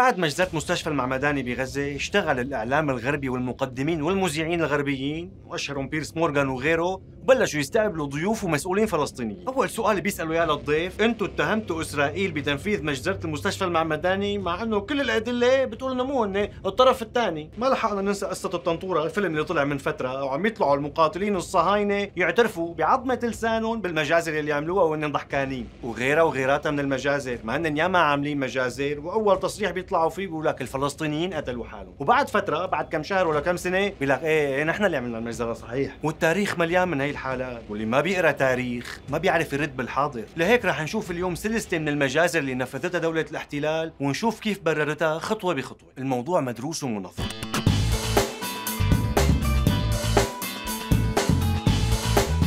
بعد ما جزت مستشفى المعمداني بغزة اشتغل الإعلام الغربي والمقدمين والمذيعين الغربيين وأشهرهم بيرس مورغان وغيره وبلشوا يستقبلوا ضيوف ومسؤولين فلسطينيين اول سؤال بيسالوا اياه للضيف انتم اتهمتوا اسرائيل بتنفيذ مجزره المستشفى المعمداني مع انه كل الادله بتقول انه مو هن الطرف الثاني ما لحقنا ننسى قصه الطنطوره الفيلم اللي طلع من فتره وعم يطلعوا المقاتلين الصهاينه يعترفوا بعظمه لسانهم بالمجازر اللي عملوها وهن ضحكانين وغيرها وغيراتها من المجازر ما هن ياما عاملين مجازر واول تصريح بيطلعوا فيه بيقول لك الفلسطينيين قتلوا حالهم وبعد فتره بعد كم شهر ولا كم سنه بيقول لك ايه, ايه نحن اللي عملنا المجزره صحيح والتاريخ مليان من هي الحالات واللي ما بيقرا تاريخ ما بيعرف يرد بالحاضر لهيك رح نشوف اليوم سلسله من المجازر اللي نفذتها دوله الاحتلال ونشوف كيف بررتها خطوه بخطوه الموضوع مدروس ومنظم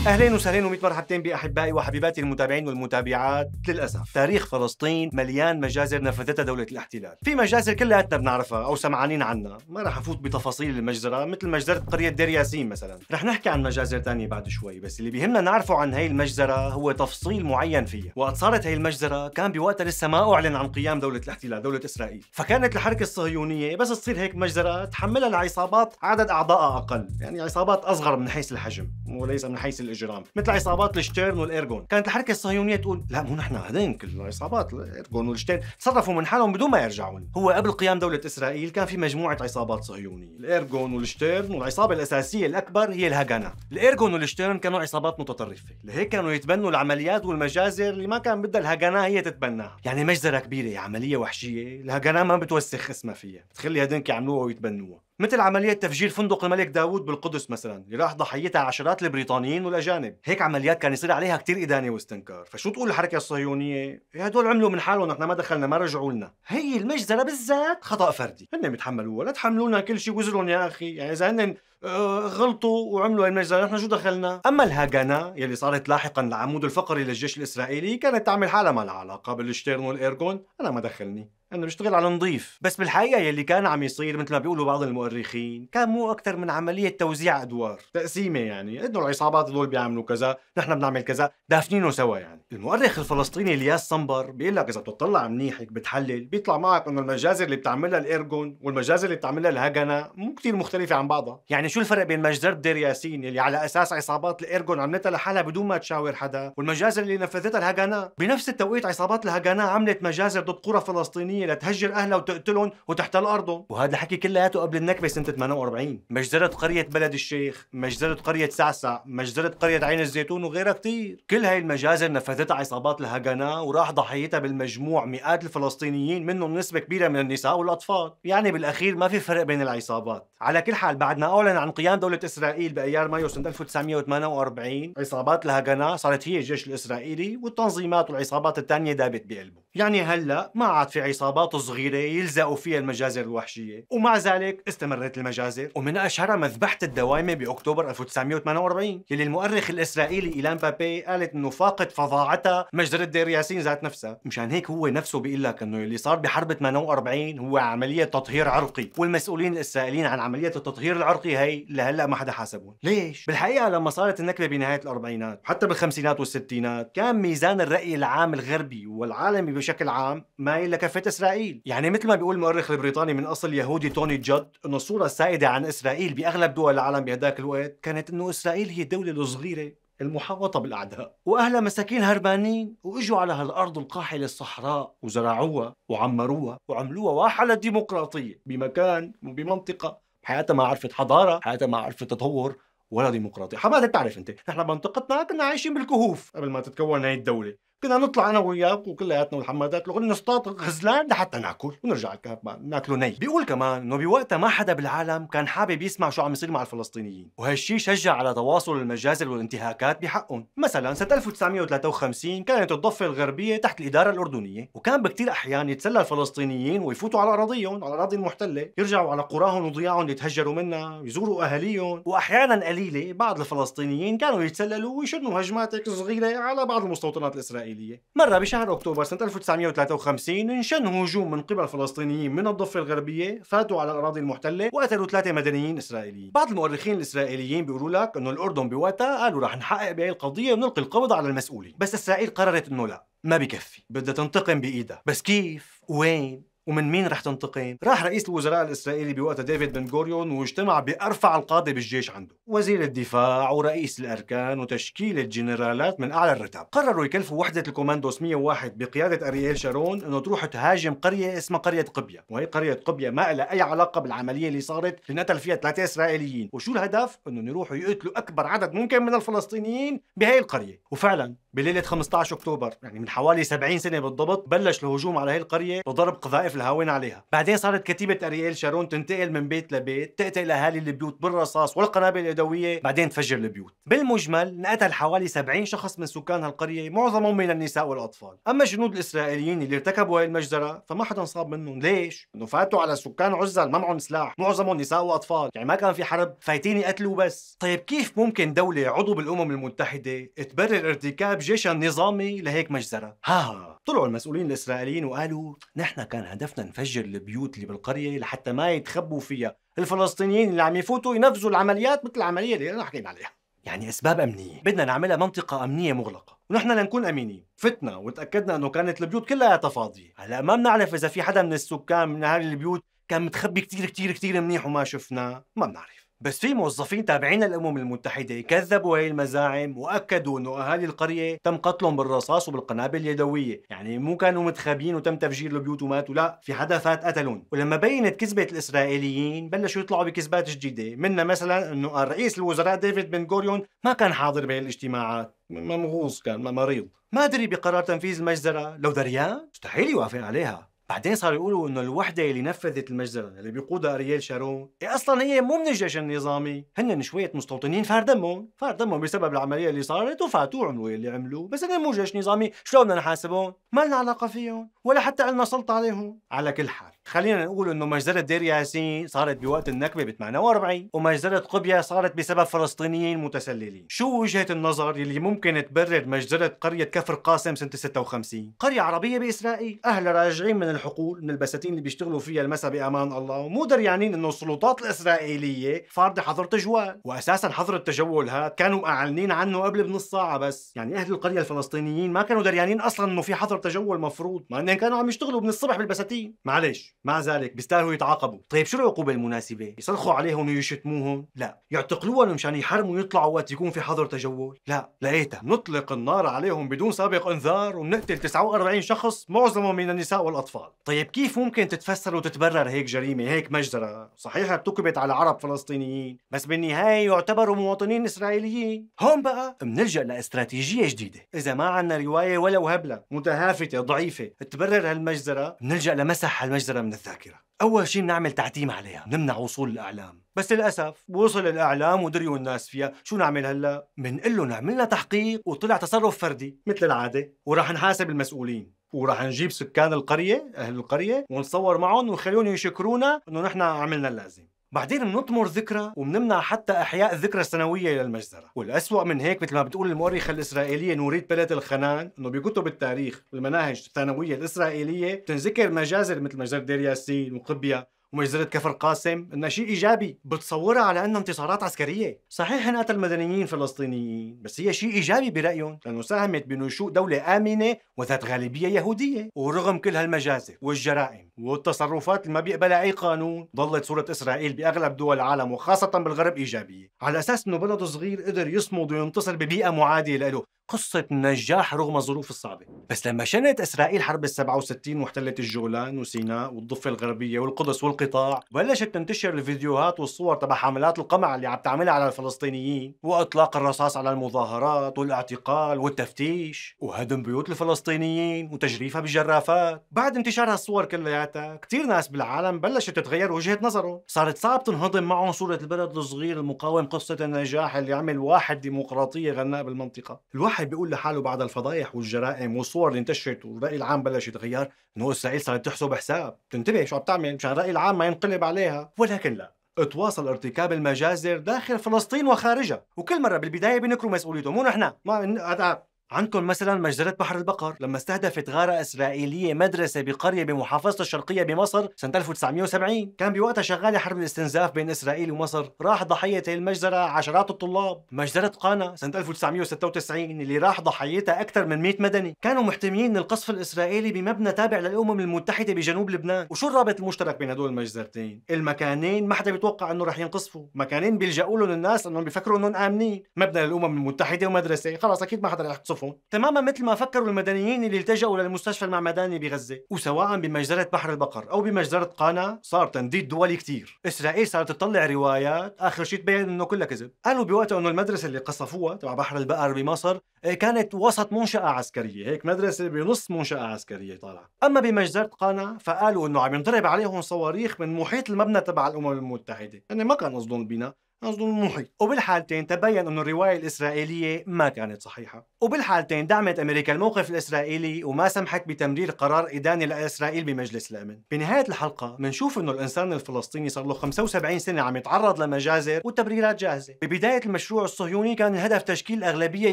اهلين وسهلين ومئة مرحبتين باحبائي وحبيباتي المتابعين والمتابعات للاسف تاريخ فلسطين مليان مجازر نفذتها دوله الاحتلال في مجازر كلياتنا بنعرفها او سمعانين عنها ما راح افوت بتفاصيل المجزره مثل مجزره قريه دير ياسين مثلا رح نحكي عن مجازر ثانيه بعد شوي بس اللي بيهمنا نعرفه عن هي المجزره هو تفصيل معين فيها وقت صارت هي المجزره كان بوقتها لسه ما اعلن عن قيام دوله الاحتلال دوله اسرائيل فكانت الحركه الصهيونيه بس تصير هيك مجزره تحملها العصابات عدد اعضائها اقل يعني عصابات اصغر من حيث الحجم وليس من حيث الاجرام مثل عصابات الشتيرن والايرجون كانت الحركه الصهيونيه تقول لا مو نحن هذين كل العصابات الايرجون والشتيرن تصرفوا من حالهم بدون ما يرجعوا هو قبل قيام دوله اسرائيل كان في مجموعه عصابات صهيونيه الايرجون والشتيرن والعصابه الاساسيه الاكبر هي الهاغانا الايرجون والشتيرن كانوا عصابات متطرفه لهيك كانوا يتبنوا العمليات والمجازر اللي ما كان بدها الهاغانا هي تتبناها يعني مجزره كبيره عمليه وحشيه الهاغانا ما بتوسخ اسمها فيها بتخلي هدنك يعملوها ويتبنوها مثل عملية تفجير فندق الملك داوود بالقدس مثلا اللي راح ضحيتها عشرات البريطانيين والأجانب هيك عمليات كان يصير عليها كثير إدانة واستنكار فشو تقول الحركة الصهيونية هدول عملوا من حالهم نحن ما دخلنا ما رجعوا لنا هي المجزرة بالذات خطأ فردي هن بيتحملوها لا تحملوا لنا كل شيء وزرهم يا أخي يعني إذا هن آه، غلطوا وعملوا المجزرة نحن شو دخلنا أما الهاجانا يلي صارت لاحقا العمود الفقري للجيش الإسرائيلي كانت تعمل حالها ما لها علاقة بالشتيرن والإيرجون أنا ما دخلني انه بيشتغل على نظيف بس بالحقيقه يلي كان عم يصير مثل ما بيقولوا بعض المؤرخين كان مو اكثر من عمليه توزيع ادوار تقسيمه يعني انه العصابات هدول بيعملوا كذا نحن بنعمل كذا دافنينه سوا يعني المؤرخ الفلسطيني الياس صنبر بيقول لك اذا بتطلع منيح هيك بتحلل بيطلع معك انه المجازر اللي بتعملها الارجون والمجازر اللي بتعملها الهجنه مو كثير مختلفه عن بعضها يعني شو الفرق بين مجزره دير ياسين اللي على اساس عصابات الارجون عملتها لحالها بدون ما تشاور حدا والمجازر اللي نفذتها الهجنه بنفس التوقيت عصابات الهجنه عملت مجازر ضد قرى فلسطينيه الفلسطينيه لتهجر اهلها وتقتلهم وتحتل ارضهم وهذا الحكي كلياته قبل النكبه سنه 48 مجزره قريه بلد الشيخ مجزره قريه سعسع مجزره قريه عين الزيتون وغيرها كثير كل هاي المجازر نفذتها عصابات الهجنه وراح ضحيتها بالمجموع مئات الفلسطينيين منهم نسبه كبيره من النساء والاطفال يعني بالاخير ما في فرق بين العصابات على كل حال بعد ما اعلن عن قيام دوله اسرائيل بايار مايو سنه 1948 عصابات الهجنه صارت هي الجيش الاسرائيلي والتنظيمات والعصابات الثانيه دابت بقلبه يعني هلا ما عاد في عصابات صغيره يلزقوا فيها المجازر الوحشيه ومع ذلك استمرت المجازر ومن اشهرها مذبحه الدوائمه باكتوبر 1948 يلي المؤرخ الاسرائيلي ايلان بابي قالت انه فاقت فظاعتها مجزره دير ياسين ذات نفسها مشان هيك هو نفسه بيقول لك انه اللي صار بحرب 48 هو عمليه تطهير عرقي والمسؤولين الاسرائيليين عن عمليه التطهير العرقي هي لهلا ما حدا حاسبهم ليش بالحقيقه لما صارت النكبه بنهايه الاربعينات وحتى بالخمسينات والستينات كان ميزان الراي العام الغربي والعالمي بشكل عام مايل كفه إسرائيل يعني مثل ما بيقول المؤرخ البريطاني من أصل يهودي توني جود أنه الصورة السائدة عن إسرائيل بأغلب دول العالم بهداك الوقت كانت أنه إسرائيل هي الدولة الصغيرة المحاوطة بالأعداء وأهلها مساكين هربانين وإجوا على هالأرض القاحلة الصحراء وزرعوها وعمروها وعملوها واحة ديمقراطية بمكان وبمنطقة حياتها ما عرفت حضارة حياتها ما عرفت تطور ولا ديمقراطية حمادة بتعرف أنت نحن منطقتنا كنا عايشين بالكهوف قبل ما تتكون هاي الدولة كنا نطلع انا وياك وكلياتنا والحمادات لغن نصطاد غزلان لحتى ناكل ونرجع على الكهف ناكله ني بيقول كمان انه بوقتها ما حدا بالعالم كان حابب يسمع شو عم يصير مع الفلسطينيين وهالشي شجع على تواصل المجازر والانتهاكات بحقهم مثلا سنه 1953 كانت الضفه الغربيه تحت الاداره الاردنيه وكان بكثير احيان يتسلى الفلسطينيين ويفوتوا على اراضيهم على الاراضي المحتله يرجعوا على قراهم وضياعهم اللي تهجروا منها يزوروا اهاليهم واحيانا قليله بعض الفلسطينيين كانوا يتسللوا ويشنوا هجمات صغيره على بعض المستوطنات الاسرائيليه الإسرائيلية مرة بشهر أكتوبر سنة 1953 انشن هجوم من قبل فلسطينيين من الضفة الغربية فاتوا على الأراضي المحتلة وقتلوا ثلاثة مدنيين إسرائيليين بعض المؤرخين الإسرائيليين بيقولوا لك إنه الأردن بوقتها قالوا رح نحقق بهي القضية ونلقي القبض على المسؤولين بس إسرائيل قررت إنه لا ما بكفي بدها تنتقم بإيدها بس كيف وين ومن مين رح تنتقم؟ راح رئيس الوزراء الإسرائيلي بوقتها ديفيد بن غوريون واجتمع بأرفع القادة بالجيش عنده وزير الدفاع ورئيس الأركان وتشكيلة جنرالات من أعلى الرتب قرروا يكلفوا وحدة الكوماندوس 101 بقيادة أرييل شارون أنه تروح تهاجم قرية اسمها قرية قبية وهي قرية قبية ما لها أي علاقة بالعملية اللي صارت اللي نتل فيها ثلاثة إسرائيليين وشو الهدف؟ أنهم يروحوا يقتلوا أكبر عدد ممكن من الفلسطينيين بهي القرية وفعلا بليلة 15 أكتوبر يعني من حوالي 70 سنة بالضبط بلش الهجوم على هي القرية وضرب قذائف السيف الهاون عليها بعدين صارت كتيبة أرييل شارون تنتقل من بيت لبيت تقتل أهالي البيوت بالرصاص والقنابل اليدوية بعدين تفجر البيوت بالمجمل انقتل حوالي 70 شخص من سكان هالقرية معظمهم من النساء والأطفال أما الجنود الإسرائيليين اللي ارتكبوا هاي المجزرة فما حدا انصاب منهم ليش؟ لأنه فاتوا على سكان عزل ما معهم سلاح معظمهم نساء وأطفال يعني ما كان في حرب فايتين يقتلوا بس طيب كيف ممكن دولة عضو بالأمم المتحدة تبرر ارتكاب جيشها النظامي لهيك مجزرة؟ ها طلعوا المسؤولين الإسرائيليين وقالوا نحن كان هدف هدفنا نفجر البيوت اللي بالقرية لحتى ما يتخبوا فيها الفلسطينيين اللي عم يفوتوا ينفذوا العمليات مثل العملية اللي نحن حكينا عليها يعني اسباب امنيه بدنا نعملها منطقه امنيه مغلقه ونحن لنكون امينين فتنا وتاكدنا انه كانت البيوت كلها فاضيه هلا ما بنعرف اذا في حدا من السكان من اهالي البيوت كان متخبي كتير كتير كتير منيح وما شفناه ما بنعرف بس في موظفين تابعين للامم المتحده كذبوا هي المزاعم واكدوا انه اهالي القريه تم قتلهم بالرصاص وبالقنابل اليدويه يعني مو كانوا متخابين وتم تفجير البيوت وماتوا لا في حدا فات قتلهم ولما بينت كذبه الاسرائيليين بلشوا يطلعوا بكذبات جديده منها مثلا انه رئيس الوزراء ديفيد بن غوريون ما كان حاضر بهي الاجتماعات، ممغوص كان مريض ما دري بقرار تنفيذ المجزره لو دريان مستحيل يوافق عليها بعدين صاروا يقولوا انه الوحده اللي نفذت المجزره اللي بيقودها ارييل شارون هي اصلا هي مو من الجيش النظامي هن شويه مستوطنين فار دمهم فار دمهم بسبب العمليه اللي صارت وفاتوا وعملوا اللي عملوه بس هن مو جيش نظامي شلون بدنا نحاسبهم ما لنا علاقه فيهم ولا حتى لنا سلطه عليهم على كل حال خلينا نقول انه مجزره دير ياسين صارت بوقت النكبه ب 48 ومجزره قبيا صارت بسبب فلسطينيين متسللين شو وجهه النظر اللي ممكن تبرر مجزره قريه كفر قاسم سنه 56 قريه عربيه باسرائيل اهلها راجعين من الحقول من البساتين اللي بيشتغلوا فيها المسا بامان الله ومو دريانين انه السلطات الاسرائيليه فارضه حظر تجوال واساسا حظر التجول هذا كانوا اعلنين عنه قبل بنص ساعه بس يعني اهل القريه الفلسطينيين ما كانوا دريانين اصلا انه في حظر تجول مفروض ما انهم كانوا عم يشتغلوا من الصبح بالبساتين معلش مع ذلك بيستاهلوا يتعاقبوا طيب شو العقوبه المناسبه يصرخوا عليهم ويشتموهم لا يعتقلوهم مشان يحرموا يطلعوا وقت يكون في حظر تجول لا لقيتها نطلق النار عليهم بدون سابق انذار وبنقتل 49 شخص معظمهم من النساء والاطفال الأطفال طيب كيف ممكن تتفسر وتتبرر هيك جريمة هيك مجزرة صحيح ارتكبت على عرب فلسطينيين بس بالنهاية يعتبروا مواطنين إسرائيليين هون بقى بنلجأ لاستراتيجية جديدة إذا ما عنا رواية ولو هبلة متهافتة ضعيفة تبرر هالمجزرة بنلجأ لمسح هالمجزرة من الذاكرة أول شيء بنعمل تعتيم عليها نمنع وصول الإعلام بس للأسف وصل الإعلام ودريوا الناس فيها شو نعمل هلأ؟ بنقول لهم عملنا تحقيق وطلع تصرف فردي مثل العادة وراح نحاسب المسؤولين وراح نجيب سكان القريه اهل القريه ونصور معهم ونخليهم يشكرونا انه نحن عملنا اللازم بعدين بنطمر ذكرى وبنمنع حتى احياء الذكرى السنويه للمجزره، والاسوأ من هيك مثل ما بتقول المؤرخه الاسرائيليه نوريد بلد الخنان انه بكتب التاريخ والمناهج الثانويه الاسرائيليه بتنذكر مجازر مثل مجزره دير ياسين وقبيا ومجزرة كفر قاسم إنها شيء إيجابي بتصورها على أنها انتصارات عسكرية صحيح إن قتل مدنيين فلسطينيين بس هي شيء إيجابي برأيهم لأنه ساهمت بنشوء دولة آمنة وذات غالبية يهودية ورغم كل هالمجازر والجرائم والتصرفات اللي ما بيقبلها أي قانون ظلت صورة إسرائيل بأغلب دول العالم وخاصة بالغرب إيجابية على أساس إنه بلده صغير قدر يصمد وينتصر ببيئة معادية له قصة نجاح رغم الظروف الصعبة بس لما شنت إسرائيل حرب ال 67 واحتلت الجولان وسيناء والضفة الغربية والقدس والقدس القطاع بلشت تنتشر الفيديوهات والصور تبع حملات القمع اللي عم تعملها على الفلسطينيين واطلاق الرصاص على المظاهرات والاعتقال والتفتيش وهدم بيوت الفلسطينيين وتجريفها بالجرافات بعد انتشار هالصور كلياتها كثير ناس بالعالم بلشت تتغير وجهه نظره صارت صعب تنهضم معهم صوره البلد الصغير المقاوم قصه النجاح اللي عمل واحد ديمقراطيه غناء بالمنطقه الواحد بيقول لحاله بعد الفضايح والجرائم والصور اللي انتشرت والراي العام بلش يتغير انه اسرائيل صارت تحسب حساب تنتبه شو عم تعمل مشان الراي العام ما ينقلب عليها ولكن لا تواصل ارتكاب المجازر داخل فلسطين وخارجها وكل مره بالبدايه بينكروا مسؤوليتهم مو نحن ما هذا عندكم مثلا مجزرة بحر البقر لما استهدفت غارة إسرائيلية مدرسة بقرية بمحافظة الشرقية بمصر سنة 1970 كان بوقتها شغالة حرب الاستنزاف بين إسرائيل ومصر راح ضحية المجزرة عشرات الطلاب مجزرة قانا سنة 1996 اللي راح ضحيتها أكثر من 100 مدني كانوا محتميين من القصف الإسرائيلي بمبنى تابع للأمم المتحدة بجنوب لبنان وشو الرابط المشترك بين هدول المجزرتين المكانين ما حدا بيتوقع انه رح ينقصفوا مكانين بيلجأوا لهم الناس انهم بيفكروا انهم آمنين مبنى للأمم المتحدة ومدرسة خلاص أكيد ما حدا رح وصفهم تماما مثل ما فكروا المدنيين اللي التجأوا للمستشفى المعمداني بغزة وسواء بمجزرة بحر البقر أو بمجزرة قانا صار تنديد دولي كتير إسرائيل صارت تطلع روايات آخر شيء تبين إنه كلها كذب قالوا بوقتها إنه المدرسة اللي قصفوها تبع بحر البقر بمصر آه، كانت وسط منشأة عسكرية هيك مدرسة بنص منشأة عسكرية طالعة أما بمجزرة قانا فقالوا إنه عم ينضرب عليهم صواريخ من محيط المبنى تبع الأمم المتحدة يعني ما كان قصدهم البناء نصدم المحيط وبالحالتين تبين أن الرواية الإسرائيلية ما كانت صحيحة وبالحالتين دعمت أمريكا الموقف الإسرائيلي وما سمحت بتمرير قرار إداني لإسرائيل بمجلس الأمن بنهاية الحلقة بنشوف أنه الإنسان الفلسطيني صار له 75 سنة عم يتعرض لمجازر وتبريرات جاهزة ببداية المشروع الصهيوني كان الهدف تشكيل أغلبية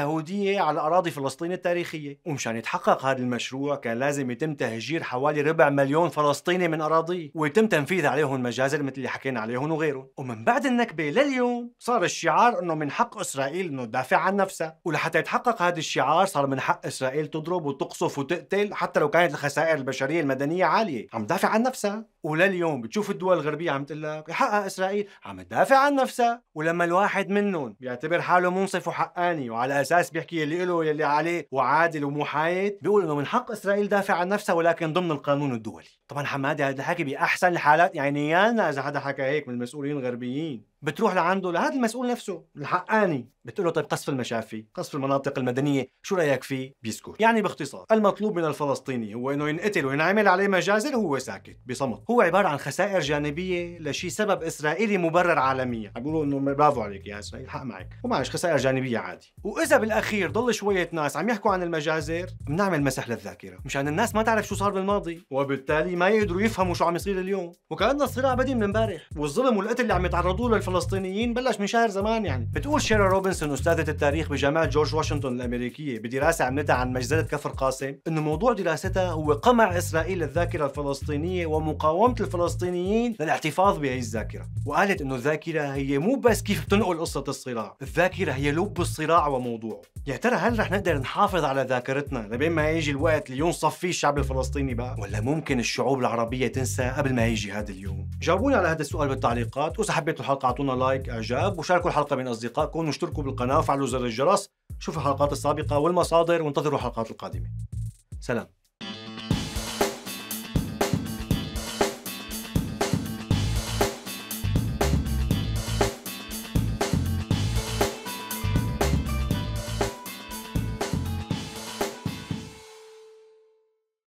يهودية على أراضي فلسطين التاريخية ومشان يتحقق هذا المشروع كان لازم يتم تهجير حوالي ربع مليون فلسطيني من أراضيه ويتم تنفيذ عليهم مجازر مثل اللي حكينا عليهم وغيرهم ومن بعد النكبة لل اليوم صار الشعار انه من حق اسرائيل انه تدافع عن نفسها ولحتى يتحقق هذا الشعار صار من حق اسرائيل تضرب وتقصف وتقتل حتى لو كانت الخسائر البشريه المدنيه عاليه عم تدافع عن نفسها ولليوم بتشوف الدول الغربيه عم تقول لك بحقها اسرائيل عم تدافع عن نفسها ولما الواحد منهم بيعتبر حاله منصف وحقاني وعلى اساس بيحكي يلي له يلي عليه وعادل ومحايد بيقول انه من حق اسرائيل دافع عن نفسها ولكن ضمن القانون الدولي طبعا حمادي هذا الحكي باحسن الحالات يعني يالنا اذا حدا حكى هيك من المسؤولين الغربيين بتروح لعنده لهذا المسؤول نفسه الحقاني بتقول له طيب قصف المشافي قصف المناطق المدنيه شو رايك فيه بيسكت يعني باختصار المطلوب من الفلسطيني هو انه ينقتل وينعمل عليه مجازر هو ساكت بصمت هو عباره عن خسائر جانبيه لشي سبب اسرائيلي مبرر عالميا عم بيقولوا انه برافو عليك يا اسرائيل الحق معك ومعلش خسائر جانبيه عادي واذا بالاخير ضل شويه ناس عم يحكوا عن المجازر بنعمل مسح للذاكره مشان الناس ما تعرف شو صار بالماضي وبالتالي ما يقدروا يفهموا شو عم يصير اليوم وكأن الصراع بدي من امبارح والظلم والقتل اللي عم يتعرضوا له الفلسطينيين بلش من شهر زمان يعني بتقول شيرا روبنسون استاذه التاريخ بجامعه جورج واشنطن الامريكيه بدراسه عملتها عن مجزره كفر قاسم انه موضوع دراستها هو قمع اسرائيل الذاكره الفلسطينيه ومقاومه مقاومه الفلسطينيين للاحتفاظ بهي الذاكره وقالت انه الذاكره هي مو بس كيف بتنقل قصه الصراع الذاكره هي لب الصراع وموضوعه يا ترى هل رح نقدر نحافظ على ذاكرتنا لبين ما يجي الوقت اللي ينصف فيه الشعب الفلسطيني بقى ولا ممكن الشعوب العربيه تنسى قبل ما يجي هذا اليوم جاوبونا على هذا السؤال بالتعليقات واذا حبيتوا الحلقه اعطونا لايك اعجاب وشاركوا الحلقه بين اصدقائكم واشتركوا بالقناه وفعلوا زر الجرس شوفوا الحلقات السابقه والمصادر وانتظروا الحلقات القادمه سلام